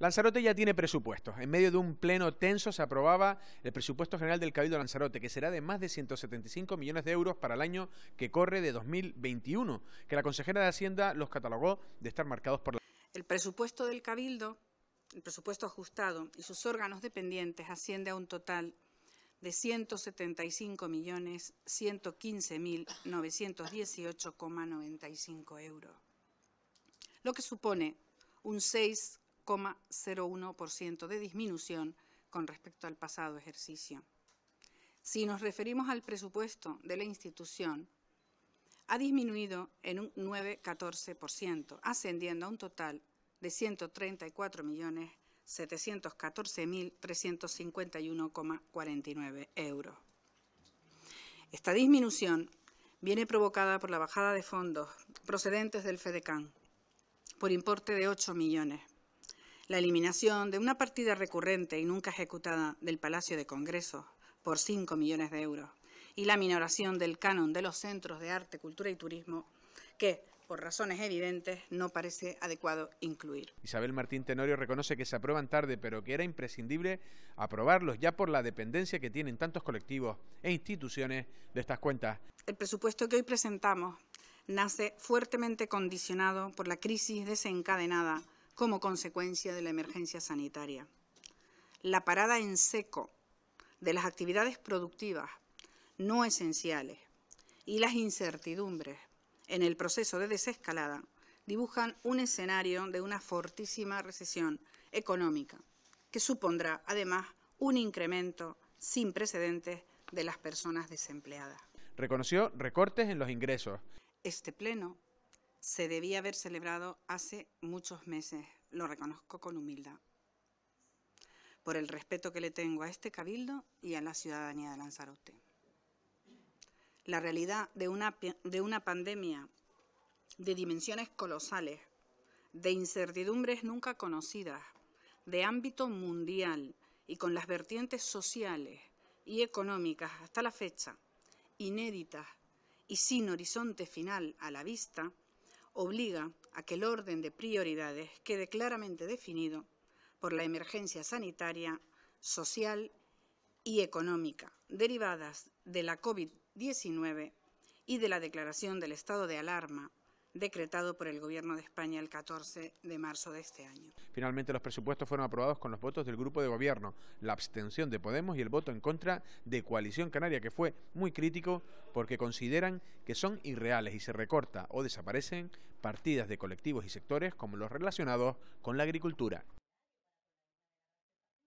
Lanzarote ya tiene presupuesto. En medio de un pleno tenso se aprobaba el presupuesto general del Cabildo Lanzarote, que será de más de 175 millones de euros para el año que corre de 2021, que la consejera de Hacienda los catalogó de estar marcados por la... El presupuesto del Cabildo, el presupuesto ajustado y sus órganos dependientes asciende a un total de 175.115.918,95 millones euros, lo que supone un 6 0,01% de disminución con respecto al pasado ejercicio. Si nos referimos al presupuesto de la institución, ha disminuido en un 9,14%, ascendiendo a un total de 134.714.351,49 euros. Esta disminución viene provocada por la bajada de fondos procedentes del FEDECAN por importe de 8 millones, la eliminación de una partida recurrente y nunca ejecutada del Palacio de Congreso por 5 millones de euros y la minoración del canon de los centros de arte, cultura y turismo que, por razones evidentes, no parece adecuado incluir. Isabel Martín Tenorio reconoce que se aprueban tarde, pero que era imprescindible aprobarlos ya por la dependencia que tienen tantos colectivos e instituciones de estas cuentas. El presupuesto que hoy presentamos nace fuertemente condicionado por la crisis desencadenada como consecuencia de la emergencia sanitaria. La parada en seco de las actividades productivas no esenciales y las incertidumbres en el proceso de desescalada dibujan un escenario de una fortísima recesión económica que supondrá además un incremento sin precedentes de las personas desempleadas. Reconoció recortes en los ingresos. Este pleno se debía haber celebrado hace muchos meses, lo reconozco con humildad, por el respeto que le tengo a este cabildo y a la ciudadanía de Lanzarote. La realidad de una, pandemia de dimensiones colosales, de incertidumbres nunca conocidas, de ámbito mundial y con las vertientes sociales y económicas hasta la fecha, inéditas y sin horizonte final a la vista, obliga a que el orden de prioridades quede claramente definido por la emergencia sanitaria, social y económica derivadas de la COVID-19 y de la declaración del estado de alarma decretado por el Gobierno de España el 14 de marzo de este año. Finalmente, los presupuestos fueron aprobados con los votos del Grupo de Gobierno, la abstención de Podemos y el voto en contra de Coalición Canaria, que fue muy crítico porque consideran que son irreales y se recorta o desaparecen partidas de colectivos y sectores como los relacionados con la agricultura.